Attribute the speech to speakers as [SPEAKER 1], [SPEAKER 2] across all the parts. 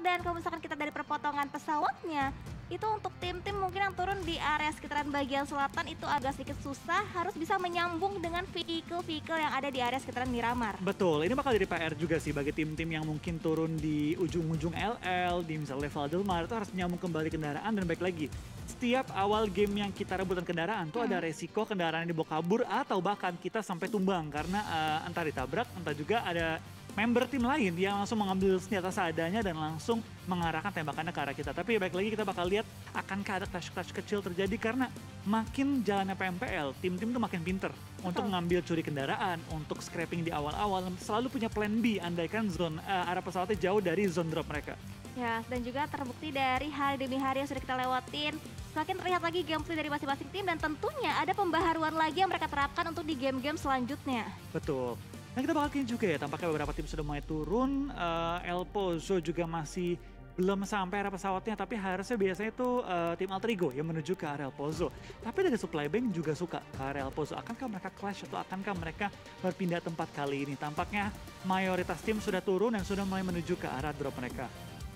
[SPEAKER 1] dan kalau misalkan kita dari perpotongan pesawatnya itu untuk tim-tim mungkin yang turun di area sekitaran bagian selatan itu agak sedikit susah harus bisa menyambung dengan vehicle-vehicle yang ada di area sekitaran Miramar.
[SPEAKER 2] Betul, ini bakal jadi PR juga sih bagi tim-tim yang mungkin turun di ujung-ujung LL, di misalnya level Delmar itu harus menyambung kembali kendaraan dan baik lagi. Setiap awal game yang kita rebutan kendaraan tuh hmm. ada resiko kendaraan dibawa kabur atau bahkan kita sampai tumbang karena uh, entah ditabrak entah juga ada member tim lain yang langsung mengambil senjata seadanya dan langsung mengarahkan tembakannya ke arah kita. Tapi baik lagi kita bakal lihat akan ada crash-crash kecil terjadi karena makin jalannya PMPL, tim-tim itu makin pinter untuk mengambil curi kendaraan, untuk scraping di awal-awal, selalu punya plan B andaikan zone uh, arah pesawatnya jauh dari zone drop mereka.
[SPEAKER 1] Ya, dan juga terbukti dari hari demi hari yang sudah kita lewatin, semakin terlihat lagi gameplay dari masing-masing tim dan tentunya ada pembaharuan lagi yang mereka terapkan untuk di game-game selanjutnya.
[SPEAKER 2] Betul. Nah kita bakal juga ya, tampaknya beberapa tim sudah mulai turun. Uh, El Pozo juga masih belum sampai arah pesawatnya, tapi harusnya biasanya itu uh, tim Altrigo yang menuju ke area El Pozo. Tapi dari supply bank juga suka ke area El Pozo. Akankah mereka clash atau akankah mereka berpindah tempat kali ini? Tampaknya mayoritas tim sudah turun dan sudah mulai menuju ke arah drop mereka.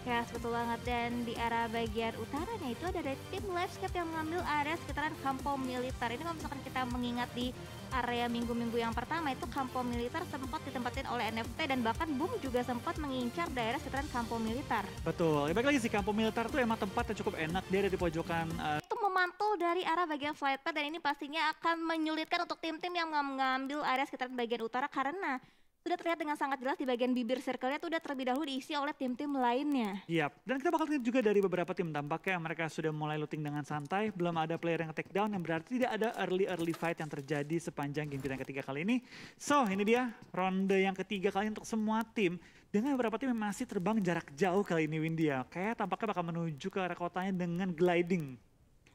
[SPEAKER 1] Yes, betul banget. Dan di arah bagian utaranya itu ada dari tim landscape yang mengambil area sekitaran kampung militer. Ini kalau misalkan kita mengingat di area minggu-minggu yang pertama itu kampung militer sempat ditempatin oleh NFT dan bahkan Boom juga sempat mengincar daerah sekitaran kampung militer.
[SPEAKER 2] Betul. Ya, eh, baik lagi sih kampung militer itu emang tempat yang cukup enak. Dia ada di pojokan uh... itu
[SPEAKER 1] memantul dari arah bagian flight pad dan ini pastinya akan menyulitkan untuk tim-tim yang mengambil area sekitaran bagian utara karena sudah terlihat dengan sangat jelas di bagian bibir circle-nya itu udah terlebih dahulu diisi oleh tim-tim lainnya.
[SPEAKER 2] Iya, dan kita bakal lihat juga dari beberapa tim tampaknya mereka sudah mulai looting dengan santai, belum ada player yang take down yang berarti tidak ada early-early fight yang terjadi sepanjang game kita ketiga kali ini. So, ini dia ronde yang ketiga kali untuk semua tim dengan beberapa tim yang masih terbang jarak jauh kali ini Windia. Kayaknya tampaknya bakal menuju ke arah kotanya dengan gliding.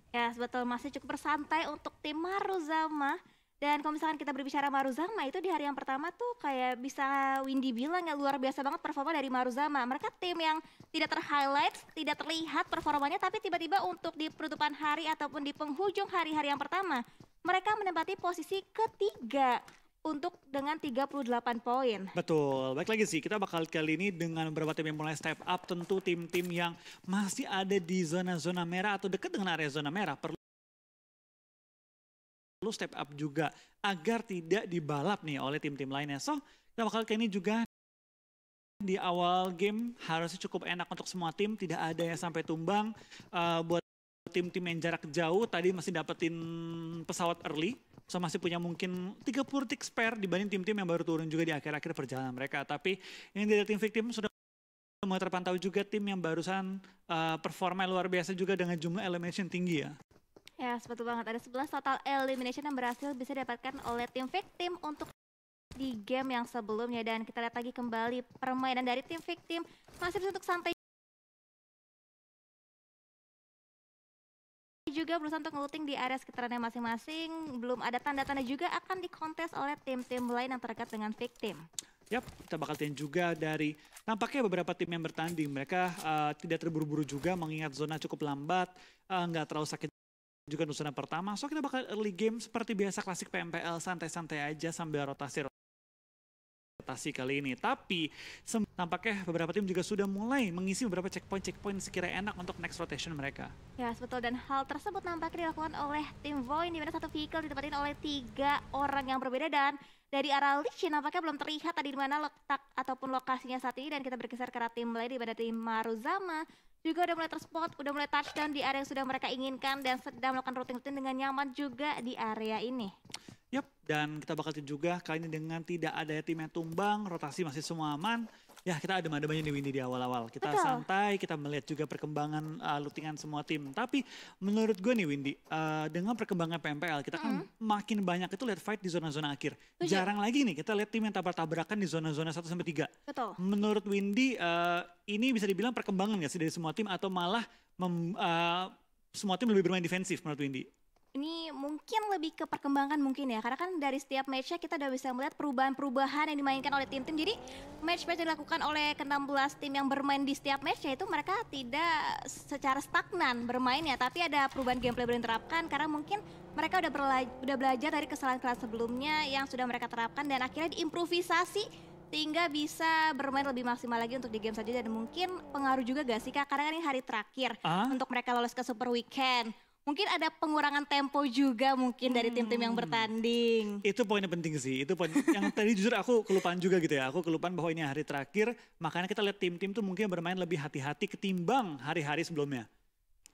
[SPEAKER 1] Ya, yes, betul masih cukup bersantai untuk tim Maruzama dan kalau misalkan kita berbicara Maruzama itu di hari yang pertama tuh kayak bisa Windy bilang ya luar biasa banget performa dari Maruzama. Mereka tim yang tidak terhighlight, tidak terlihat performanya tapi tiba-tiba untuk di penutupan hari ataupun di penghujung hari-hari yang pertama mereka menempati posisi ketiga untuk dengan 38 poin.
[SPEAKER 2] Betul, baik lagi sih kita bakal kali ini dengan beberapa tim yang mulai step up tentu tim-tim yang masih ada di zona-zona merah atau dekat dengan area zona merah perlu perlu step up juga agar tidak dibalap nih oleh tim-tim lainnya. So, kita bakal kayak ini juga di awal game harusnya cukup enak untuk semua tim, tidak ada yang sampai tumbang. Uh, buat tim-tim yang jarak jauh tadi masih dapetin pesawat early, so masih punya mungkin 30 detik spare dibanding tim-tim yang baru turun juga di akhir-akhir perjalanan mereka. Tapi ini dari tim victim sudah mulai terpantau juga tim yang barusan uh, eh, performa luar biasa juga dengan jumlah elimination tinggi ya.
[SPEAKER 1] Ya, sebetul banget. Ada 11 total elimination yang berhasil bisa didapatkan oleh tim victim untuk di game yang sebelumnya. Dan kita lihat lagi kembali permainan dari tim victim. Masih bisa untuk sampai juga berusaha untuk ngeluting di area sekitarnya masing-masing. Belum ada tanda-tanda juga akan dikontes oleh tim-tim lain yang terkait dengan victim.
[SPEAKER 2] Yap, kita bakal lihat juga dari nampaknya beberapa tim yang bertanding. Mereka uh, tidak terburu-buru juga mengingat zona cukup lambat, uh, nggak terlalu sakit juga nusunan pertama. So kita bakal early game seperti biasa klasik PMPL santai-santai aja sambil rotasi rotasi kali ini. Tapi tampaknya beberapa tim juga sudah mulai mengisi beberapa checkpoint-checkpoint sekiranya enak untuk next rotation mereka.
[SPEAKER 1] Ya, yes, betul. Dan hal tersebut nampaknya dilakukan oleh tim Void di mana satu vehicle ditempatin oleh tiga orang yang berbeda dan dari arah licin apakah belum terlihat tadi di mana letak ataupun lokasinya saat ini dan kita bergeser ke arah tim Lady pada tim Maruzama juga udah mulai terspot, udah mulai touchdown di area yang sudah mereka inginkan dan sedang melakukan routing-routing dengan nyaman juga di area ini.
[SPEAKER 2] Yap, dan kita bakal juga kali ini dengan tidak ada tim yang tumbang, rotasi masih semua aman. Ya kita ada adem nih Windy di awal-awal. Kita Betul. santai, kita melihat juga perkembangan uh, eh, lutingan semua tim. Tapi menurut gue nih Windy, uh, dengan perkembangan PMPL kita mm kan makin banyak itu lihat fight di zona-zona akhir. Tujuh. Jarang lagi nih kita lihat tim yang tabrak tabrakan di zona-zona 1 sampai 3. Betul. Menurut Windy uh, ini bisa dibilang perkembangan gak sih dari semua tim atau malah mem, uh, semua tim lebih bermain defensif menurut Windy?
[SPEAKER 1] ini mungkin lebih ke perkembangan mungkin ya karena kan dari setiap matchnya kita udah bisa melihat perubahan-perubahan yang dimainkan oleh tim-tim jadi match-match yang dilakukan oleh ke-16 tim yang bermain di setiap matchnya itu mereka tidak secara stagnan bermain ya tapi ada perubahan gameplay yang diterapkan karena mungkin mereka udah, berla- udah belajar dari kesalahan-kesalahan sebelumnya yang sudah mereka terapkan dan akhirnya diimprovisasi sehingga bisa bermain lebih maksimal lagi untuk di game saja dan mungkin pengaruh juga gak sih kak karena kan ini hari terakhir ah? untuk mereka lolos ke Super Weekend Mungkin ada pengurangan tempo juga mungkin dari tim-tim yang hmm. bertanding.
[SPEAKER 2] Itu poinnya penting sih. Itu poin yang tadi jujur aku kelupaan juga gitu ya. Aku kelupaan bahwa ini hari terakhir. Makanya kita lihat tim-tim tuh mungkin bermain lebih hati-hati ketimbang hari-hari sebelumnya.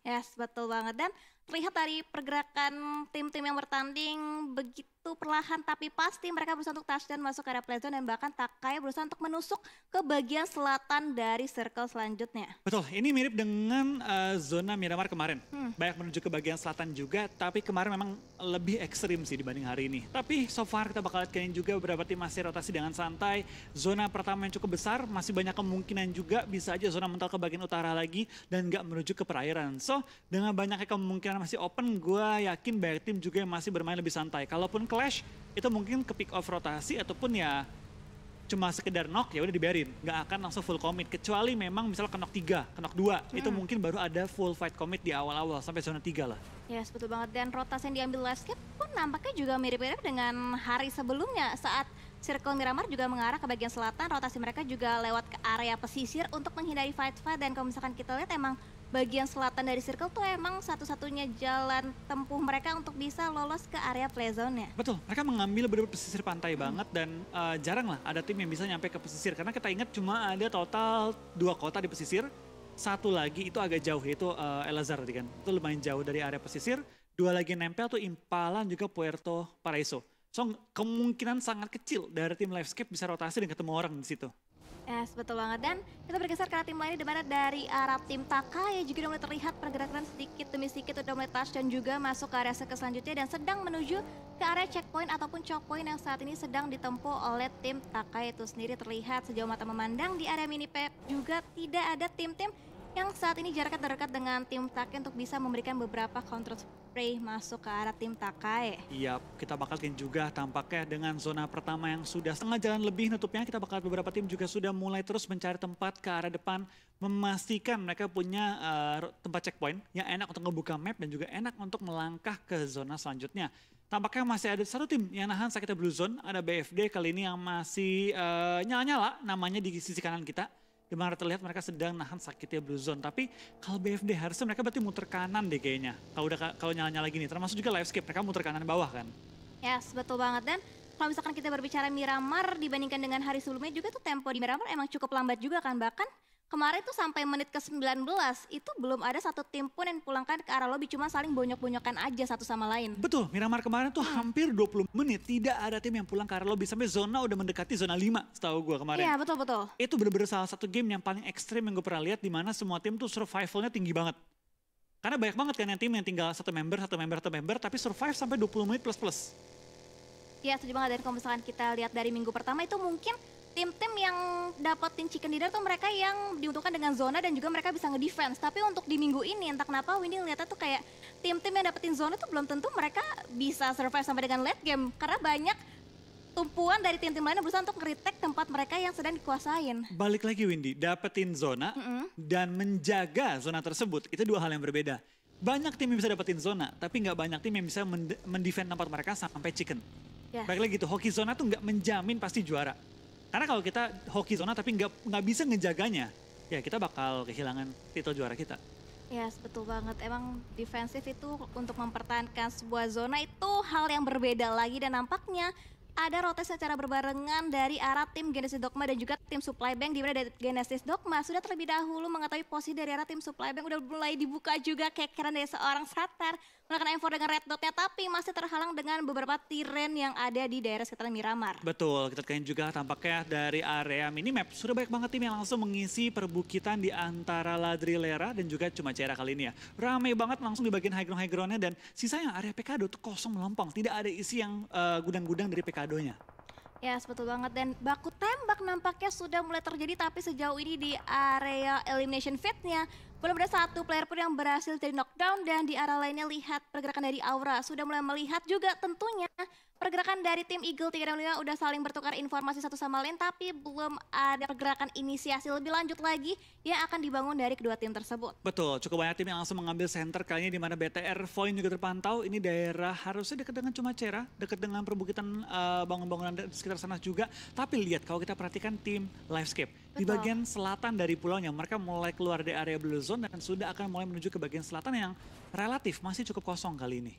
[SPEAKER 1] Yes, betul banget. Dan terlihat dari pergerakan tim-tim yang bertanding begitu itu perlahan tapi pasti mereka berusaha untuk touchdown masuk ke area play zone dan bahkan Takai berusaha untuk menusuk ke bagian selatan dari circle selanjutnya.
[SPEAKER 2] Betul, ini mirip dengan uh, zona Miramar kemarin. Hmm. Banyak menuju ke bagian selatan juga, tapi kemarin memang lebih ekstrim sih dibanding hari ini. Tapi so far kita bakal lihat kalian juga beberapa tim masih rotasi dengan santai. Zona pertama yang cukup besar, masih banyak kemungkinan juga bisa aja zona mental ke bagian utara lagi dan nggak menuju ke perairan. So, dengan banyaknya kemungkinan masih open, gue yakin banyak tim juga yang masih bermain lebih santai. Kalaupun clash itu mungkin ke pick off rotasi ataupun ya cuma sekedar knock ya udah dibiarin nggak akan langsung full commit kecuali memang misalnya kenok tiga, kenok dua hmm. itu mungkin baru ada full fight commit di awal-awal sampai zona tiga lah.
[SPEAKER 1] Ya yes, betul banget dan rotasi yang diambil Livescape pun nampaknya juga mirip-mirip dengan hari sebelumnya saat Circle Miramar juga mengarah ke bagian selatan, rotasi mereka juga lewat ke area pesisir untuk menghindari fight-fight dan kalau misalkan kita lihat emang bagian selatan dari circle tuh emang satu-satunya jalan tempuh mereka untuk bisa lolos ke area playzone ya.
[SPEAKER 2] Betul, mereka mengambil benar-benar pesisir pantai hmm. banget dan uh, jarang lah ada tim yang bisa nyampe ke pesisir karena kita ingat cuma ada total dua kota di pesisir. Satu lagi itu agak jauh yaitu uh, eh, Elazar tadi kan. Itu lumayan jauh dari area pesisir. Dua lagi nempel tuh impalan juga Puerto Paraiso. So kemungkinan sangat kecil dari tim Livescape bisa rotasi dan ketemu orang di situ.
[SPEAKER 1] Yes, betul banget. Dan kita bergeser ke arah tim lain di mana dari arah tim Taka ya juga mulai terlihat pergerakan sedikit demi sedikit udah mulai touch dan juga masuk ke area seke selanjutnya dan sedang menuju ke area checkpoint ataupun checkpoint yang saat ini sedang ditempuh oleh tim Taka itu sendiri terlihat sejauh mata memandang di area mini pep juga tidak ada tim-tim yang saat ini jaraknya terdekat dengan tim Takai untuk bisa memberikan beberapa counter spray masuk
[SPEAKER 2] ke arah tim Takai. Iya, kita bakal juga tampaknya dengan zona pertama yang sudah setengah jalan lebih nutupnya, kita bakal beberapa tim juga sudah mulai terus mencari tempat ke arah depan, memastikan mereka punya uh, tempat checkpoint yang enak untuk ngebuka map dan juga enak untuk melangkah ke zona selanjutnya. Tampaknya masih ada satu tim yang nahan sakitnya Blue Zone, ada BFD kali ini yang masih eh, nyala-nyala uh, nyala -nyala, namanya di sisi kanan kita di mana terlihat mereka sedang nahan sakitnya blue zone. Tapi kalau BFD harusnya mereka berarti muter kanan deh kayaknya. Kalau udah kalau nyala-nyala gini, termasuk juga live skip mereka muter kanan bawah kan?
[SPEAKER 1] Yes, betul banget. Dan kalau misalkan kita berbicara Miramar dibandingkan dengan hari sebelumnya juga tuh tempo di Miramar emang cukup lambat juga kan. Bahkan Kemarin tuh sampai menit ke-19 itu belum ada satu tim pun yang pulangkan ke arah lobby cuma saling bonyok-bonyokan aja satu
[SPEAKER 2] sama lain. Betul, Miramar kemarin tuh hmm. hampir 20 menit tidak ada tim yang pulang ke arah lobby sampai zona udah mendekati zona 5 setahu gua kemarin. Iya, betul betul. Itu benar-benar salah satu game yang paling ekstrim yang gue pernah lihat di mana semua tim tuh survivalnya tinggi banget. Karena banyak banget kan yang tim yang tinggal satu member, satu member, satu member, tapi survive sampai 20 menit plus-plus.
[SPEAKER 1] Iya, setuju banget. Dan kalau misalkan kita lihat dari minggu pertama itu mungkin tim-tim yang dapetin chicken dinner tuh mereka yang diuntungkan dengan zona dan juga mereka bisa ngedefense. Tapi untuk di minggu ini entah kenapa Windy ngeliatnya tuh kayak tim-tim yang dapetin zona tuh belum tentu mereka bisa survive sampai dengan late game karena banyak tumpuan dari tim-tim lain berusaha untuk ngeritek tempat mereka yang sedang dikuasain.
[SPEAKER 2] Balik lagi Windy, dapetin zona mm -hmm. dan menjaga zona tersebut itu dua hal yang berbeda. Banyak tim yang bisa dapetin zona, tapi nggak banyak tim yang bisa mendefend tempat mereka sampai chicken. Yeah. Balik lagi tuh, hoki zona tuh nggak menjamin pasti juara. Karena kalau kita hoki zona tapi nggak nggak bisa ngejaganya, ya kita bakal kehilangan titel juara kita.
[SPEAKER 1] Ya, yes, betul banget. Emang defensif itu untuk mempertahankan sebuah zona itu hal yang berbeda lagi dan nampaknya ada rotasi secara berbarengan dari arah tim Genesis Dogma dan juga tim Supply Bank di mana dari Genesis Dogma sudah terlebih dahulu mengetahui posisi dari arah tim Supply Bank udah mulai dibuka juga kekeran dari seorang Satar menggunakan M4 dengan red dotnya tapi masih terhalang dengan beberapa tiren yang ada di daerah sekitar Miramar.
[SPEAKER 2] Betul, kita lihat juga tampaknya dari area minimap sudah banyak banget tim yang langsung mengisi perbukitan di antara Ladrilera dan juga cuma Cera kali ini ya. Ramai banget langsung di bagian high ground high groundnya dan sisa yang area Pekado itu kosong melompong, tidak ada isi yang eh, gudang-gudang uh, dari Pekadonya.
[SPEAKER 1] Ya, yes, betul banget. Dan baku tembak nampaknya sudah mulai terjadi, tapi sejauh ini di area elimination fitnya belum ada satu player pun yang berhasil dari knockdown dan di arah lainnya lihat pergerakan dari Aura. Sudah mulai melihat juga tentunya pergerakan dari tim Eagle 365 udah saling bertukar informasi satu sama lain tapi belum ada pergerakan inisiasi lebih lanjut lagi yang akan dibangun dari kedua tim tersebut.
[SPEAKER 2] Betul, cukup banyak tim yang langsung mengambil center kali ini di mana BTR Voin juga terpantau. Ini daerah harusnya dekat dengan cuma Cera, dekat dengan perbukitan uh, eh, bangun-bangunan di sekitar sana juga. Tapi lihat kalau kita perhatikan tim Livescape Betul. di bagian selatan dari pulaunya mereka mulai keluar dari area blue zone dan sudah akan mulai menuju ke bagian selatan yang relatif masih cukup kosong kali ini.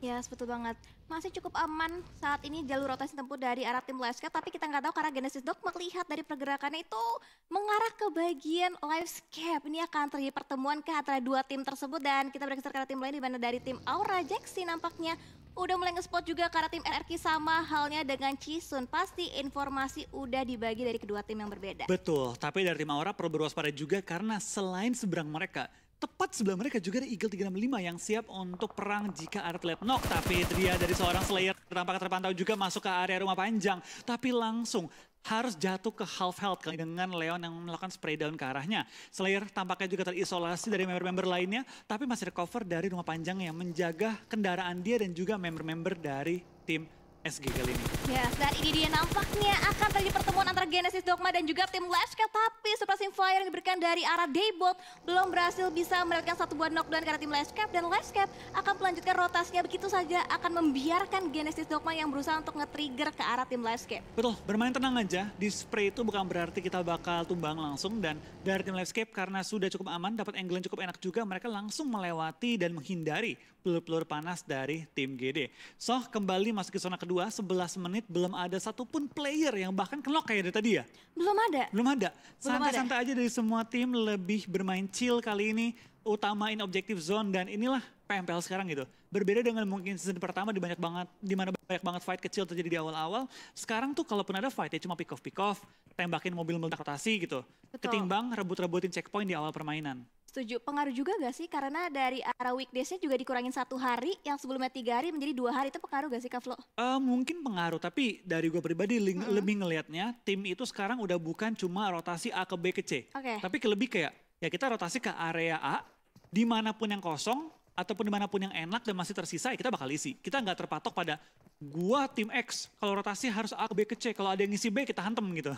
[SPEAKER 1] Ya, sebetul banget. Masih cukup aman saat ini jalur rotasi tempuh dari arah tim Livescape, tapi kita nggak tahu karena Genesis Dog melihat dari pergerakannya itu mengarah ke bagian Livescape. Ini akan terjadi pertemuan ke antara dua tim tersebut dan kita bergeser ke arah tim lain di mana dari tim Aura Jaxi nampaknya udah mulai nge-spot juga karena tim RRQ sama halnya dengan Cisun. Pasti informasi
[SPEAKER 2] udah dibagi dari kedua tim yang berbeda. Betul, tapi dari tim Aura perlu berwaspada juga karena selain seberang mereka, Tepat sebelah mereka juga ada Eagle 365 yang siap untuk perang jika Artlet knock. Tapi dia dari seorang Slayer tampak terpantau juga masuk ke area rumah panjang. Tapi langsung harus jatuh ke half health dengan Leon yang melakukan spray down ke arahnya. Slayer tampaknya juga terisolasi dari member-member lainnya, tapi masih recover dari rumah panjang yang menjaga kendaraan dia dan juga member-member dari tim SG kali ini.
[SPEAKER 1] Ya, yes, dan ini dia nampaknya akan terjadi pertemuan antara Genesis Dogma dan juga tim Lashka. Tapi suppressing Fire yang diberikan dari arah Daybot belum berhasil bisa mendapatkan satu buah knockdown karena tim Lashka. Dan Lashka akan melanjutkan rotasinya begitu saja akan membiarkan Genesis Dogma yang berusaha untuk nge-trigger ke arah tim Lashka.
[SPEAKER 2] Betul, bermain tenang aja. Di spray itu bukan berarti kita bakal tumbang langsung. Dan dari tim Lashka karena sudah cukup aman, dapat angle yang cukup enak juga. Mereka langsung melewati dan menghindari pelur-pelur panas dari tim GD. So, kembali masuk ke zona kedua kedua 11 menit belum ada satupun player yang bahkan kenok kayak dari tadi ya? Belum ada. Belum ada. Santai-santai aja dari semua tim lebih bermain chill kali ini. Utamain objektif zone dan inilah PMPL sekarang gitu. Berbeda dengan mungkin season pertama di banyak banget di mana banyak banget fight kecil terjadi di awal-awal. Sekarang tuh kalaupun ada fight ya cuma pick off pick off, tembakin mobil meledak rotasi gitu. Betul. Ketimbang rebut-rebutin checkpoint di awal permainan.
[SPEAKER 1] Setuju. Pengaruh juga gak sih? Karena dari arah weekdaysnya juga dikurangin satu hari, yang sebelumnya tiga hari menjadi dua hari. Itu pengaruh gak sih Kak Flo? Uh,
[SPEAKER 2] mungkin pengaruh, tapi dari gue pribadi mm -hmm. lebih ngelihatnya tim itu sekarang udah bukan cuma rotasi A ke B ke C. Okay. Tapi ke lebih kayak, ya kita rotasi ke area A, dimanapun yang kosong, ataupun dimanapun yang enak dan masih tersisa ya kita bakal isi. Kita nggak terpatok pada gua tim X, kalau rotasi harus A ke B ke C, kalau ada yang ngisi B kita hantem gitu.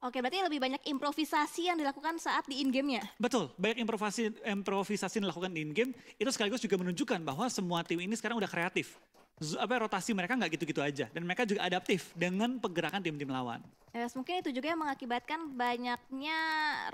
[SPEAKER 1] Oke, berarti lebih banyak improvisasi yang dilakukan saat di in game ya?
[SPEAKER 2] Betul, banyak improvisasi, improvisasi yang dilakukan di in-game. Itu sekaligus juga menunjukkan bahwa semua tim ini sekarang udah kreatif. Apa rotasi mereka nggak gitu-gitu aja. Dan mereka juga adaptif dengan pergerakan tim-tim lawan.
[SPEAKER 1] Yes, mungkin itu juga yang mengakibatkan banyaknya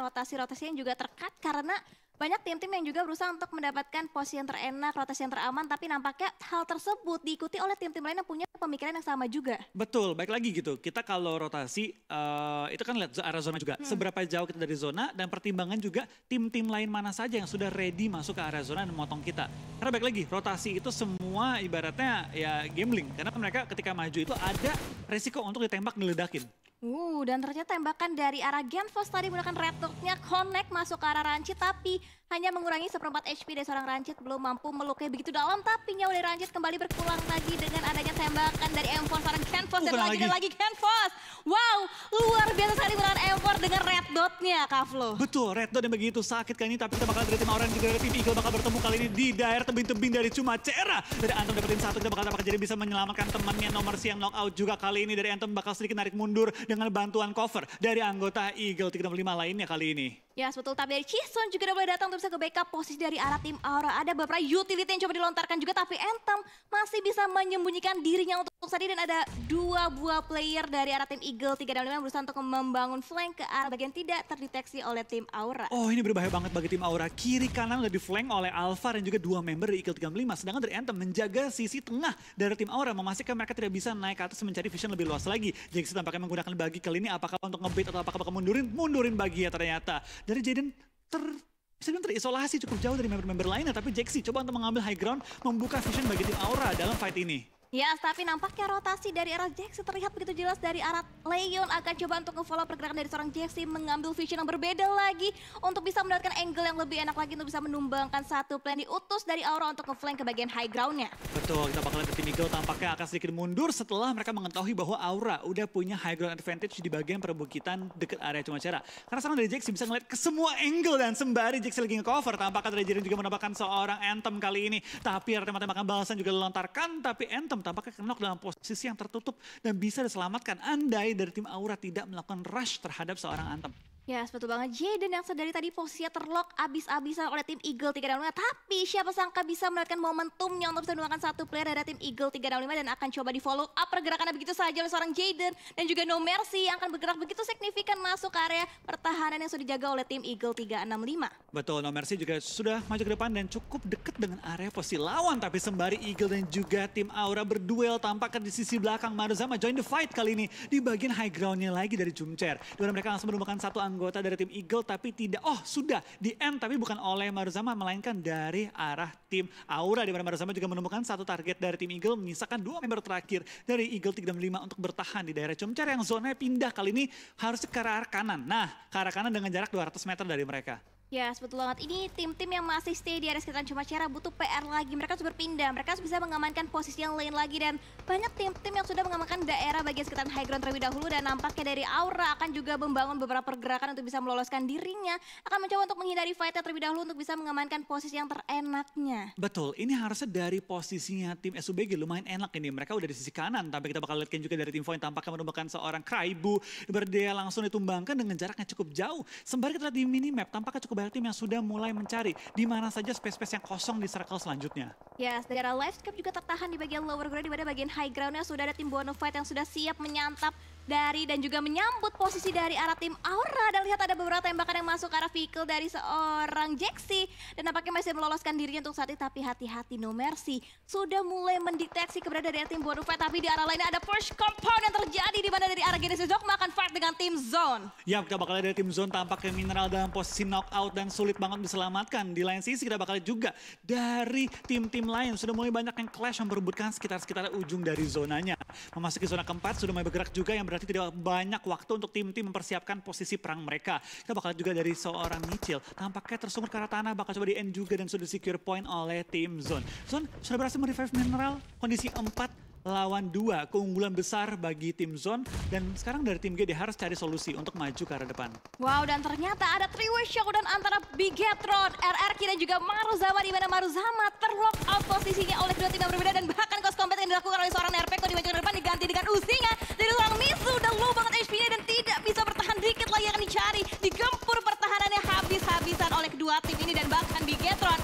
[SPEAKER 1] rotasi-rotasi yang juga terkat karena banyak tim-tim yang juga berusaha untuk mendapatkan posisi yang terenak, rotasi yang teraman, tapi nampaknya hal tersebut diikuti oleh tim-tim lain yang punya pemikiran yang sama juga.
[SPEAKER 2] Betul, baik lagi gitu. Kita kalau rotasi, uh, itu kan lihat arah zona juga. Hmm. Seberapa jauh kita dari zona, dan pertimbangan juga tim-tim lain mana saja yang sudah ready masuk ke arah zona dan memotong kita. Karena baik lagi, rotasi itu semua ibaratnya ya gambling. Karena mereka ketika maju itu ada resiko untuk ditembak, diledakin.
[SPEAKER 1] Uh, dan ternyata tembakan dari arah Genfos tadi menggunakan red nya connect masuk ke arah Ranci tapi hanya mengurangi seperempat HP dari seorang Ranjit belum mampu melukai begitu dalam tapi nyawa dari Ranjit kembali berkurang lagi dengan adanya tembakan dari M4 seorang Canvas dan lagi dan lagi Canvas. Wow, luar biasa sekali menggunakan M4 dengan red dotnya Kaflo.
[SPEAKER 2] Betul, red dot yang begitu sakit kali ini tapi kita bakal dari tim Orange juga dari tim Eagle bakal bertemu kali ini di daerah tebing-tebing dari cuma cera. Dari Anton dapetin satu kita bakal terpakai jadi bisa menyelamatkan temannya nomor siang out juga kali ini dari Anton bakal sedikit narik mundur dengan bantuan cover dari anggota Eagle 35 lainnya kali ini.
[SPEAKER 1] Ya, yes, betul. Tapi dari Chison juga udah boleh datang untuk bisa ke backup posisi dari arah tim Aura. Ada beberapa utility yang coba dilontarkan juga, tapi Anthem masih bisa menyembunyikan dirinya untuk tadi Dan ada dua buah player dari arah tim Eagle 3 dan 5 berusaha untuk membangun flank ke arah bagian tidak terdeteksi oleh tim Aura. Oh,
[SPEAKER 2] ini berbahaya banget bagi tim Aura. Kiri kanan udah di flank oleh Alpha dan juga dua member dari Eagle 35. Sedangkan dari Anthem menjaga sisi tengah dari tim Aura, memastikan mereka tidak bisa naik ke atas mencari vision lebih luas lagi. Jadi tampaknya menggunakan bagi kali ini, apakah untuk ngebait atau apakah bakal mundurin? Mundurin bagi ya ternyata dari Jaden ter bisa bilang terisolasi cukup jauh dari member-member lainnya, tapi Jaxi coba untuk mengambil high ground, membuka vision bagi tim Aura dalam fight ini.
[SPEAKER 1] Ya, tapi nampaknya rotasi dari arah Jaxi terlihat begitu jelas dari arah Leon akan coba untuk ngefollow pergerakan dari seorang Jaxi mengambil vision yang berbeda lagi untuk bisa mendapatkan angle yang lebih enak lagi untuk bisa menumbangkan satu plan diutus dari Aura untuk ngeflank ke bagian high groundnya.
[SPEAKER 2] Betul, kita bakal lihat tim Eagle tampaknya akan sedikit mundur setelah mereka mengetahui bahwa Aura udah punya high ground advantage di bagian perbukitan dekat area Cuma cara. Karena sekarang dari Jaxi bisa ngeliat ke semua angle dan sembari Jaxi lagi nge-cover tampaknya dari Jiren juga menambahkan seorang Anthem kali ini. Tapi ada tembakan balasan juga dilontarkan tapi Anthem berantem, tampaknya kenok dalam posisi yang tertutup dan bisa diselamatkan andai dari tim Aura tidak melakukan rush terhadap seorang Antem.
[SPEAKER 1] Ya, yes, banget. Jaden yang sedari tadi posisinya terlock abis-abisan oleh tim Eagle 365. Tapi siapa sangka bisa mendapatkan momentumnya untuk bisa menggunakan satu player dari tim Eagle 365 dan akan coba di follow up pergerakannya begitu saja oleh seorang Jaden dan juga No Mercy yang akan bergerak begitu signifikan masuk ke area pertahanan yang sudah dijaga oleh tim Eagle 365.
[SPEAKER 2] Betul, No Mercy juga sudah maju ke depan dan cukup dekat dengan area posisi lawan. Tapi sembari Eagle dan juga tim Aura berduel tampak di sisi belakang Maruzama join the fight kali ini di bagian high groundnya lagi dari Jumcer. Dimana mereka langsung menemukan satu anggota anggota dari tim Eagle tapi tidak oh sudah di end tapi bukan oleh Maruzama melainkan dari arah tim Aura di mana Maruzama juga menemukan satu target dari tim Eagle menyisakan dua member terakhir dari Eagle 365 untuk bertahan di daerah Comcar yang zonanya pindah kali ini harus ke arah kanan. Nah, ke arah kanan dengan jarak 200 meter dari mereka.
[SPEAKER 1] Ya, yes, betul banget. Ini tim-tim yang masih stay di area sekitaran cara butuh PR lagi. Mereka harus berpindah, mereka harus bisa mengamankan posisi yang lain lagi. Dan banyak tim-tim yang sudah mengamankan daerah bagian sekitaran High Ground terlebih dahulu. Dan nampaknya dari Aura akan juga membangun beberapa pergerakan untuk bisa meloloskan dirinya. Akan mencoba untuk menghindari fight terlebih dahulu untuk bisa mengamankan posisi yang terenaknya.
[SPEAKER 2] Betul, ini harusnya dari posisinya tim SUBG lumayan enak ini. Mereka udah di sisi kanan, tapi kita bakal lihatkan juga dari tim Void tampaknya merupakan seorang Kraibu. Berdaya langsung ditumbangkan dengan jarak yang cukup jauh. Sembari kita lihat di minimap, tampaknya cukup kebal tim yang sudah mulai mencari di mana saja space-space yang kosong di circle selanjutnya.
[SPEAKER 1] Ya, yes, secara Livescape juga tertahan di bagian lower ground di mana bagian high groundnya sudah ada tim Fight yang sudah siap menyantap dari dan juga menyambut posisi dari arah tim Aura dan lihat ada beberapa tembakan yang masuk ke arah vehicle dari seorang Jexi. dan nampaknya masih meloloskan dirinya untuk saat ini tapi hati-hati No Mercy sudah mulai mendeteksi keberadaan dari tim Borufe tapi di arah lain ada push compound yang terjadi di mana dari arah Genesis Dogma makan fight dengan tim Zone.
[SPEAKER 2] Ya kita bakal ada tim Zone tampaknya Mineral dalam posisi knockout dan sulit banget diselamatkan di lain sisi kita bakal juga dari tim-tim lain sudah mulai banyak yang clash yang berebutkan sekitar-sekitar ujung dari zonanya memasuki zona keempat sudah mulai bergerak juga yang berada berarti tidak banyak waktu untuk tim-tim mempersiapkan posisi perang mereka. Kita bakal juga dari seorang Mitchell. Tampaknya tersungkur ke arah tanah, bakal coba di end juga dan sudah secure point oleh tim Zone. Zone sudah berhasil merevive mineral, kondisi 4 lawan dua keunggulan besar bagi tim zone dan sekarang dari tim GD harus cari solusi untuk maju ke arah depan.
[SPEAKER 1] Wow dan ternyata ada three way showdown antara Bigetron, RRQ dan juga Maruzama di mana Maruzama terlock out posisinya oleh dua tim yang berbeda dan bahkan combat yang dilakukan oleh seorang RP di dimajukan depan diganti dengan usingan dari orang Misu udah low banget HP-nya dan tidak bisa bertahan dikit lagi akan dicari digempur pertahanannya habis-habisan oleh kedua tim ini dan bahkan Bigetron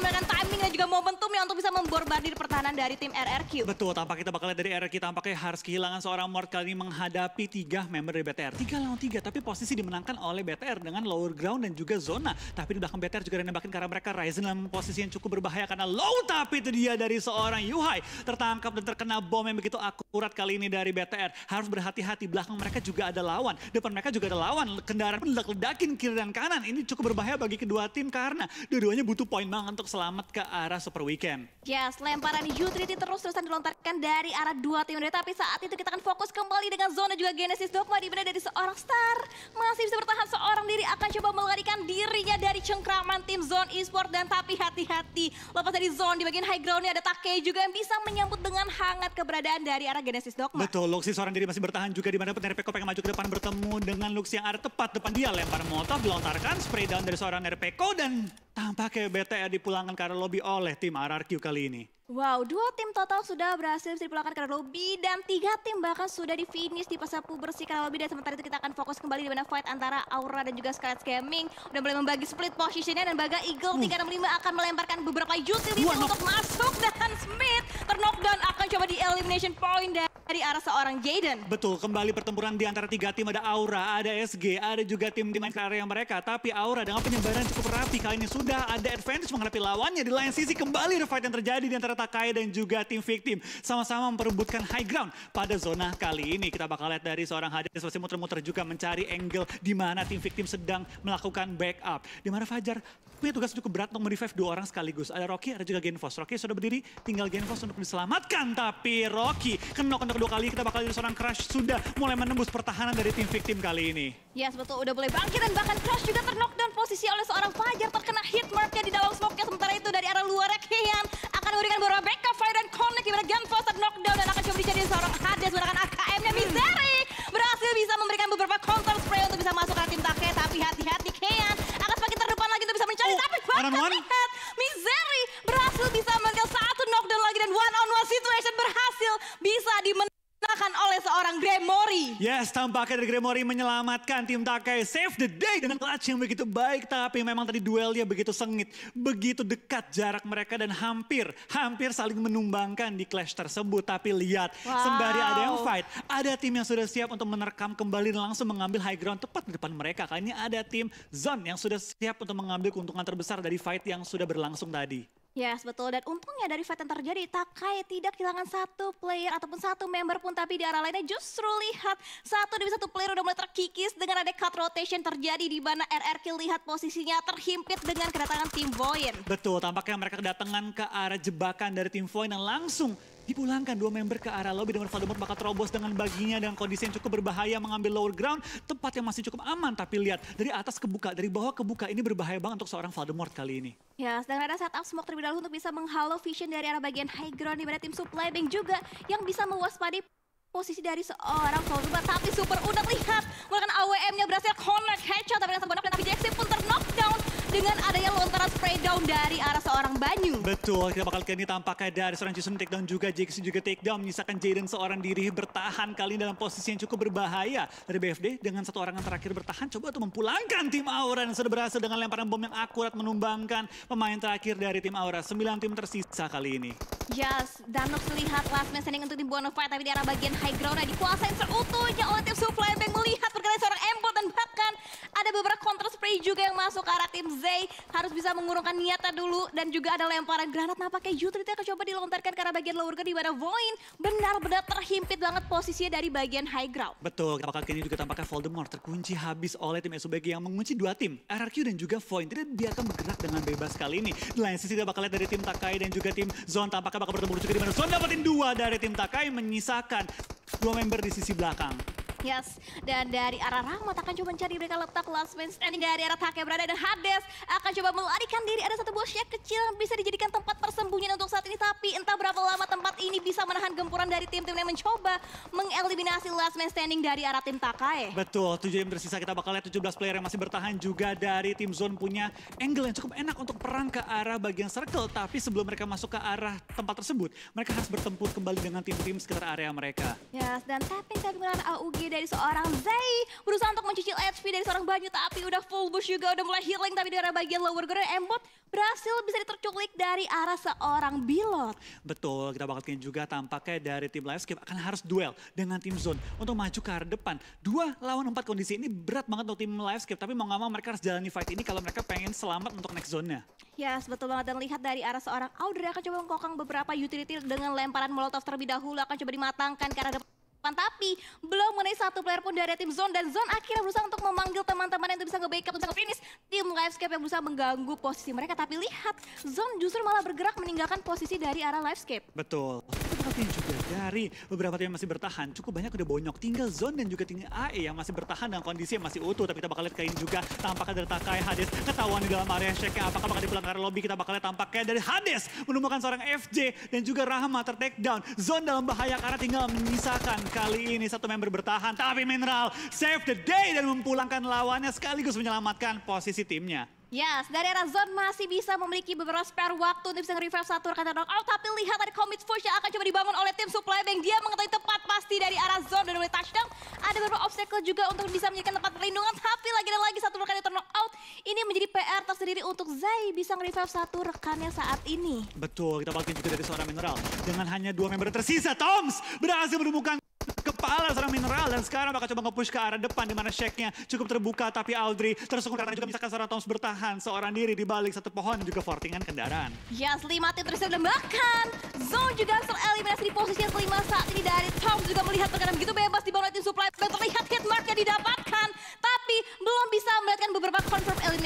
[SPEAKER 1] menampilkan timing dan juga momentum yang untuk bisa memborbardir pertahanan dari
[SPEAKER 2] tim RRQ. Betul, tampak kita bakal dari RRQ tampaknya harus kehilangan seorang Mort kali ini menghadapi tiga member dari BTR. Tiga lawan tiga, tapi posisi dimenangkan oleh BTR dengan lower ground dan juga zona. Tapi di belakang BTR juga ada nembakin karena mereka Ryzen dalam posisi yang cukup berbahaya karena low tapi itu dia dari seorang Yuhai tertangkap dan terkena bom yang begitu akurat kali ini dari BTR. Harus berhati-hati belakang mereka juga ada lawan, depan mereka juga ada lawan. Kendaraan pun ledak-ledakin kiri dan kanan. Ini cukup berbahaya bagi kedua tim karena dua-duanya butuh poin banget untuk selamat ke arah Super Weekend.
[SPEAKER 1] Yes, lemparan Utility terus-terusan dilontarkan dari arah dua tim Red. Tapi saat itu kita akan fokus kembali dengan zona juga Genesis Dogma. Di mana dari seorang star masih bisa bertahan seorang diri akan coba melarikan dirinya dari cengkraman tim zone e-sport. Dan tapi hati-hati, lepas dari zone di bagian high groundnya ada Takei juga yang bisa menyambut dengan hangat keberadaan dari arah Genesis Dogma.
[SPEAKER 2] Betul, Luxi seorang diri masih bertahan juga di mana Peter Peko pengen maju ke depan bertemu dengan Luxi yang ada tepat depan dia. Lempar motor dilontarkan, spray down dari seorang Nerpeko dan Tampaknya BTA dipulangkan karena lobby oleh tim RRQ kali ini.
[SPEAKER 1] Wow, dua tim total sudah berhasil dipulangkan karena lobby dan tiga tim bahkan sudah di finish di pasapu bersih karena lobby dan sementara itu kita akan fokus kembali di mana fight antara Aura dan juga Scarlet Gaming udah mulai membagi split positionnya dan Baga Eagle 365 uh. akan melemparkan beberapa utility untuk masuk dan Smith
[SPEAKER 2] dan akan coba di elimination point dan dari arah seorang Jaden. Betul, kembali pertempuran di antara tiga tim ada Aura, ada SG, ada juga tim main area mereka. Tapi Aura dengan penyebaran cukup rapi kali ini sudah ada advantage menghadapi lawannya. Di lain sisi kembali ada fight yang terjadi di antara Takai dan juga tim victim. Sama-sama memperebutkan high ground pada zona kali ini. Kita bakal lihat dari seorang yang masih muter-muter juga mencari angle di mana tim victim sedang melakukan backup. Di mana Fajar punya tugas cukup berat untuk merevive dua orang sekaligus. Ada Rocky, ada juga Genfos. Rocky sudah berdiri, tinggal Genfos untuk diselamatkan. Tapi Rocky kena untuk kedua kali, kita bakal jadi seorang Crush sudah mulai menembus pertahanan dari tim victim kali ini.
[SPEAKER 1] Yes, ya, sebetulnya Udah boleh bangkit dan bahkan Crush juga terknockdown posisi oleh seorang Fajar terkena hit marknya di dalam smoke-nya. Sementara itu dari arah luar Rekian akan memberikan beberapa backup fire dan connect di mana Genfos terknockdown dan akan coba dijadikan seorang Hades menggunakan AKM-nya Misery. Berhasil bisa memberikan beberapa counter spray untuk bisa masuk ke tim Take
[SPEAKER 2] Yes, tampaknya dari Gremory menyelamatkan tim Takai. Save the day dengan clutch yang begitu baik. Tapi memang tadi duelnya begitu sengit. Begitu dekat jarak mereka dan hampir, hampir saling menumbangkan di clash tersebut. Tapi lihat, wow. sembari ada yang fight. Ada tim yang sudah siap untuk menerkam kembali dan langsung mengambil high ground tepat di depan mereka. Kali ini ada tim Zon yang sudah siap untuk mengambil keuntungan terbesar dari fight yang sudah berlangsung tadi.
[SPEAKER 1] Yes, betul. Dan untungnya dari fight yang terjadi, Takai tidak kehilangan satu player ataupun satu member pun. Tapi di arah lainnya justru lihat satu demi satu player udah mulai terkikis dengan ada cut rotation terjadi di mana RRQ lihat posisinya terhimpit dengan kedatangan tim Voin.
[SPEAKER 2] Betul, tampaknya mereka kedatangan ke arah jebakan dari tim Voin yang langsung dipulangkan dua member ke arah lobby dengan Voldemort bakal terobos dengan baginya dengan kondisi yang cukup berbahaya mengambil lower ground tempat yang masih cukup aman tapi lihat dari atas kebuka dari bawah kebuka ini berbahaya banget untuk seorang Voldemort kali ini.
[SPEAKER 1] Ya, sedang ada setup smoke terlebih dahulu untuk bisa menghalau vision dari arah bagian high ground di mana tim supply bank juga yang bisa mewaspadai posisi dari seorang Voldemort tapi Super udah lihat menggunakan AWM-nya berhasil connect headshot tapi yang terbenam dan tapi Jackson pun terknockdown dengan adanya lontaran spray down dari arah
[SPEAKER 2] seorang Banyu. Betul, kita bakal kini tampaknya dari seorang Jason take down juga, Jason juga take down menyisakan Jaden seorang diri bertahan kali ini dalam posisi yang cukup berbahaya dari BFD dengan satu orang yang terakhir bertahan coba untuk mempulangkan tim Aura yang sudah berhasil dengan lemparan bom yang akurat menumbangkan pemain terakhir dari tim Aura. sembilan tim tersisa kali ini.
[SPEAKER 1] Yes, Danok melihat last man standing untuk tim Buono Fight tapi di arah bagian high ground dikuasain seutuhnya oleh tim Supply Bank melihat pergerakan seorang Embot dan bahkan ada beberapa counter spray juga yang masuk ke arah tim Zay harus bisa mengurungkan niatnya dulu dan juga ada lemparan granat nah pakai Jutri akan coba dilontarkan karena bagian lower ground di mana Voin benar-benar terhimpit banget posisinya dari bagian high ground.
[SPEAKER 2] Betul, apakah kini juga tampaknya Voldemort terkunci habis oleh tim SUBG yang mengunci dua tim, RRQ dan juga Voin tidak akan bergerak dengan bebas kali ini. Di nah, lain sisi kita bakal lihat dari tim Takai dan juga tim Zon tampaknya bakal bertemu juga di mana Zon dapetin dua dari tim Takai menyisakan dua member di sisi belakang.
[SPEAKER 1] Yes, dan dari arah Rahmat akan coba mencari mereka letak last man standing dari arah Take berada dan Hades akan coba melarikan diri. Ada satu bosnya kecil yang bisa dijadikan tempat persembunyian untuk saat ini. Tapi entah berapa lama tempat ini bisa menahan gempuran dari tim-tim yang mencoba mengeliminasi last man standing dari arah tim Takai.
[SPEAKER 2] Betul, tujuh yang tersisa kita bakal lihat 17 player yang masih bertahan juga dari tim zone punya angle yang cukup enak untuk perang ke arah bagian circle. Tapi sebelum mereka masuk ke arah tempat tersebut, mereka harus bertempur kembali dengan tim-tim sekitar area mereka.
[SPEAKER 1] Yes, dan tapping-tapping AUG dari seorang Zay Berusaha untuk mencicil HP dari seorang Banyu tapi udah full bush juga udah mulai healing tapi di bagian lower ground Embot berhasil bisa diterculik dari arah seorang Bilot.
[SPEAKER 2] Betul, kita bakal juga tampaknya dari tim Liveskip akan harus duel dengan tim Zone untuk maju ke arah depan. Dua lawan empat kondisi ini berat banget untuk tim Liveskip tapi mau gak mau mereka harus jalani fight ini kalau mereka pengen selamat untuk next zone-nya.
[SPEAKER 1] Yes, betul banget. Dan lihat dari arah seorang Audrey akan coba mengkokang beberapa utility dengan lemparan molotov terlebih dahulu akan coba dimatangkan karena depan. Tapi belum mengenai satu player pun dari tim Zone dan Zone akhirnya berusaha untuk memanggil teman-teman yang bisa nge-backup, bisa nge-finish tim Livescape yang berusaha mengganggu posisi mereka. Tapi lihat, Zone justru malah bergerak meninggalkan posisi dari arah Livescape.
[SPEAKER 2] Betul. Tapi juga dari beberapa tim yang masih bertahan, cukup banyak udah bonyok. Tinggal Zone dan juga tinggal AE yang masih bertahan dalam kondisi yang masih utuh. Tapi kita bakal lihat kain juga tampaknya dari Takai Hades ketahuan di dalam area check Apakah bakal dipulang ke lobby? Kita bakal lihat tampaknya dari Hades menemukan seorang FJ dan juga Rahma ter down. Zone dalam bahaya karena tinggal menyisakan kali ini satu member bertahan tapi Mineral save the day dan mempulangkan lawannya sekaligus menyelamatkan posisi timnya.
[SPEAKER 1] Yes, dari arah zone masih bisa memiliki beberapa spare waktu untuk bisa nge-revive satu rekan knockout. Tapi lihat tadi commit force yang akan coba dibangun oleh tim supply bank. Dia mengetahui tepat pasti dari arah zone dan oleh touchdown. Ada beberapa obstacle juga untuk bisa menjadikan tempat perlindungan. Tapi lagi dan lagi satu rekan knockout. Ini menjadi PR tersendiri untuk Zai bisa nge-revive satu rekannya saat ini.
[SPEAKER 2] Betul, kita bakal juga dari seorang mineral. Dengan hanya dua member tersisa, Toms berhasil menemukan Kepala serang mineral dan sekarang bakal coba nge-push ke arah depan di mana shake nya cukup terbuka tapi Audrey terus karena juga misalkan Sarah Thomas bertahan seorang diri di balik satu pohon juga fortingan kendaraan.
[SPEAKER 1] Yes, lima tim terus dan Zone juga tereliminasi di posisi yang kelima saat ini dari Tom juga melihat tekanan begitu bebas di bawah tim supply dan terlihat hit marknya didapat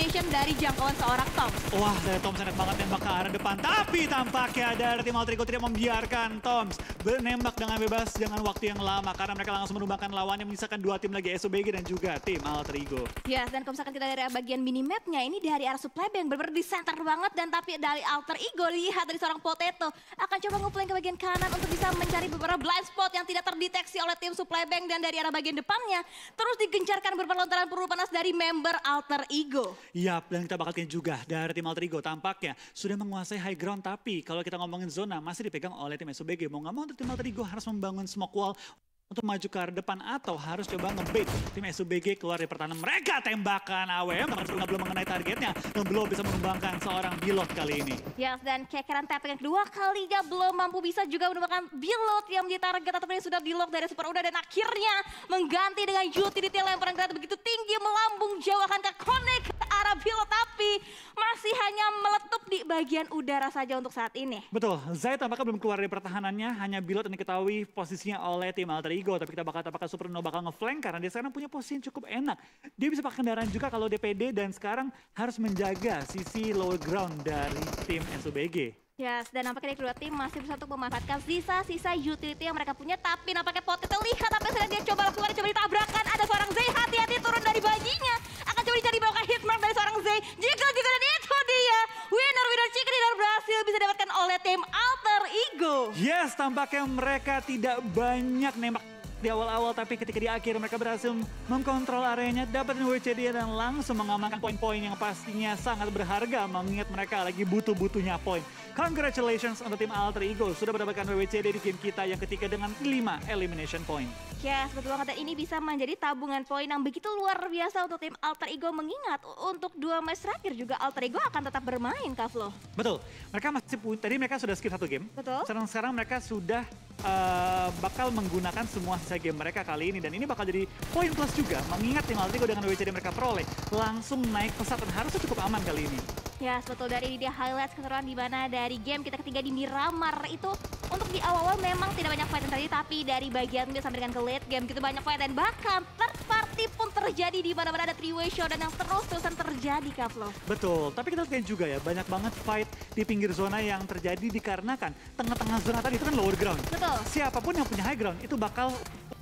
[SPEAKER 1] combination dari jangkauan seorang Tom.
[SPEAKER 2] Wah, dari Tom sangat banget nembak ke arah depan. Tapi tampaknya dari tim Altrico tidak membiarkan Tom menembak dengan bebas dengan waktu yang lama. Karena mereka langsung menumbangkan lawannya menyisakan dua tim lagi SOBG dan juga tim Altrigo.
[SPEAKER 1] Yes, ya, dan kalau misalkan kita dari bagian minimapnya ini dari arah supply bank benar-benar di center banget. Dan tapi dari Alter Ego lihat dari seorang Potato akan coba ngumpulin ke bagian kanan untuk bisa mencari beberapa blind spot yang tidak terdeteksi oleh tim supply bank dan dari arah bagian depannya terus digencarkan beberapa lontaran peluru panas dari member Alter Ego.
[SPEAKER 2] Ya, dan kita bakal lihat juga dari tim Altrigo tampaknya sudah menguasai high ground. Tapi kalau kita ngomongin zona masih dipegang oleh tim SUBG. Mau nggak mau tim Altrigo harus membangun smoke wall untuk maju ke depan atau harus coba ngebait tim SUBG keluar dari pertahanan mereka tembakan AWM karena belum mengenai targetnya belum bisa mengembangkan seorang pilot kali ini.
[SPEAKER 1] Yes, dan kekeran tapping yang kedua kali kalinya belum mampu bisa juga menembakkan pilot yang menjadi target ataupun yang sudah di lock dari Super Uda dan akhirnya mengganti dengan utility lemparan gratis begitu tinggi melambung jauh akan ke connect secara tapi masih hanya meletup di bagian udara saja untuk saat ini.
[SPEAKER 2] Betul, Zaid tampaknya belum keluar dari pertahanannya, hanya Bilot yang diketahui posisinya oleh tim Alter Ego. Tapi kita bakal tampaknya Supernova bakal ngeflank karena dia sekarang punya posisi yang cukup enak. Dia bisa pakai kendaraan juga kalau DPD dan sekarang harus menjaga sisi lower ground dari tim SUBG.
[SPEAKER 1] Yes, dan nampaknya dari kedua tim masih bisa untuk memanfaatkan sisa-sisa utility yang mereka punya. Tapi nampaknya pot kita lihat apa yang sedang dia coba lakukan, coba ditabrakan. Ada seorang Zay hati-hati turun dari bajinya Akan coba dicari melakukan hitmark dari seorang Zay. Jika juga dan itu dia. Winner Winner Chicken Dinner berhasil bisa dapatkan oleh tim Alter Ego.
[SPEAKER 2] Yes, tampaknya mereka tidak banyak nembak di awal-awal tapi ketika di akhir mereka berhasil mengkontrol areanya dapat WCD dan langsung mengamankan poin-poin yang pastinya sangat berharga mengingat mereka lagi butuh-butuhnya poin. Congratulations untuk tim Alter Ego sudah mendapatkan WCD di game kita yang ketiga dengan 5 elimination point.
[SPEAKER 1] Ya, yes, betul banget. Dan ini bisa menjadi tabungan poin yang begitu luar biasa untuk tim Alter Ego mengingat untuk dua match terakhir juga Alter Ego akan tetap bermain, Kavlo.
[SPEAKER 2] Betul. Mereka masih, tadi mereka sudah skip satu game. Betul. Sekarang, sekarang mereka sudah uh, bakal menggunakan semua sisa game mereka kali ini dan ini bakal jadi poin plus juga mengingat tim Altigo dengan WCD mereka peroleh langsung naik pesat dan harusnya cukup aman kali ini.
[SPEAKER 1] Ya, betul dari dia highlight keseruan di mana dari game kita ketiga di Miramar itu untuk di awal-awal memang tidak banyak fight yang terjadi tapi dari bagian mid sampai dengan ke late game gitu banyak fight dan bahkan third party pun terjadi di mana-mana ada three way show dan yang terus-terusan terjadi Kaplo.
[SPEAKER 2] Betul, tapi kita lihat juga ya banyak banget fight di pinggir zona yang terjadi dikarenakan tengah-tengah zona tadi itu kan lower ground. Betul Siapapun yang punya high ground itu bakal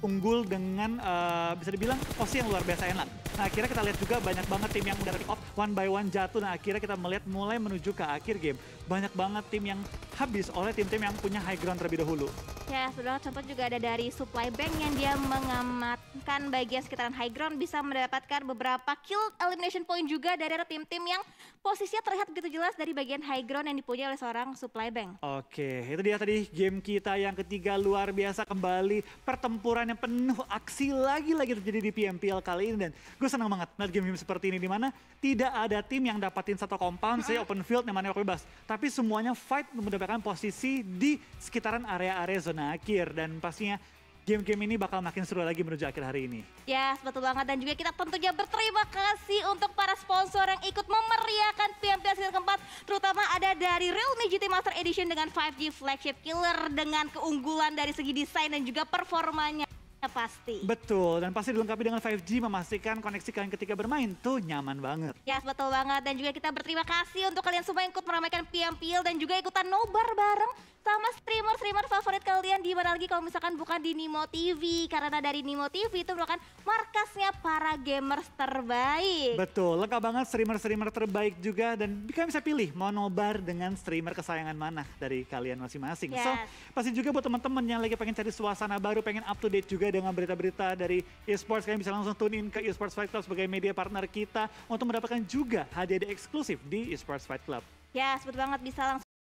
[SPEAKER 2] unggul dengan uh, bisa dibilang posisi yang luar biasa enak. Nah akhirnya kita lihat juga banyak banget tim yang udah off one by one jatuh. Nah akhirnya kita melihat mulai menuju ke akhir game. Banyak banget tim yang habis oleh tim-tim yang punya high ground terlebih dahulu.
[SPEAKER 1] Ya, sebenarnya contoh juga ada dari supply bank yang dia mengamatkan bagian sekitaran high ground bisa mendapatkan beberapa kill elimination point juga dari tim-tim yang posisinya terlihat begitu jelas dari bagian high ground yang dipunyai oleh seorang supply bank.
[SPEAKER 2] Oke, itu dia tadi game kita yang ketiga luar biasa kembali pertempuran yang penuh aksi lagi-lagi terjadi di PMPL kali ini. Dan gue senang banget melihat game-game seperti ini. di mana tidak ada tim yang dapatin satu compound, saya open field, yang mana bebas. Tapi semuanya fight mendapatkan posisi di sekitaran area-area zona akhir. Dan pastinya game-game ini bakal makin seru lagi menuju akhir hari ini.
[SPEAKER 1] Ya, yes, betul banget. Dan juga kita tentunya berterima kasih untuk para sponsor yang ikut memeriahkan PMPL season keempat. Terutama ada dari Realme GT Master Edition dengan 5G Flagship Killer dengan keunggulan dari segi desain dan juga performanya. Iya, pasti.
[SPEAKER 2] Betul, dan pasti dilengkapi dengan 5G memastikan koneksi kalian ketika bermain tuh nyaman banget.
[SPEAKER 1] Ya, yes, betul banget. Dan juga kita berterima kasih untuk kalian semua yang ikut meramaikan PMPL dan juga ikutan nobar bareng sama streamer-streamer favorit kalian di mana lagi kalau misalkan bukan di Nimo TV. Karena dari Nimo TV itu merupakan markasnya para gamers terbaik.
[SPEAKER 2] Betul, lengkap banget streamer-streamer terbaik juga dan kalian bisa pilih mau nobar dengan streamer kesayangan mana dari kalian masing-masing. Yes. So, pasti juga buat teman-teman yang lagi pengen cari suasana baru, pengen up to date juga dengan berita-berita dari esports, kalian bisa langsung tune in ke esports Fight Club sebagai media partner kita untuk mendapatkan juga hadiah eksklusif di esports Fight Club.
[SPEAKER 1] Ya, yes, banget bisa langsung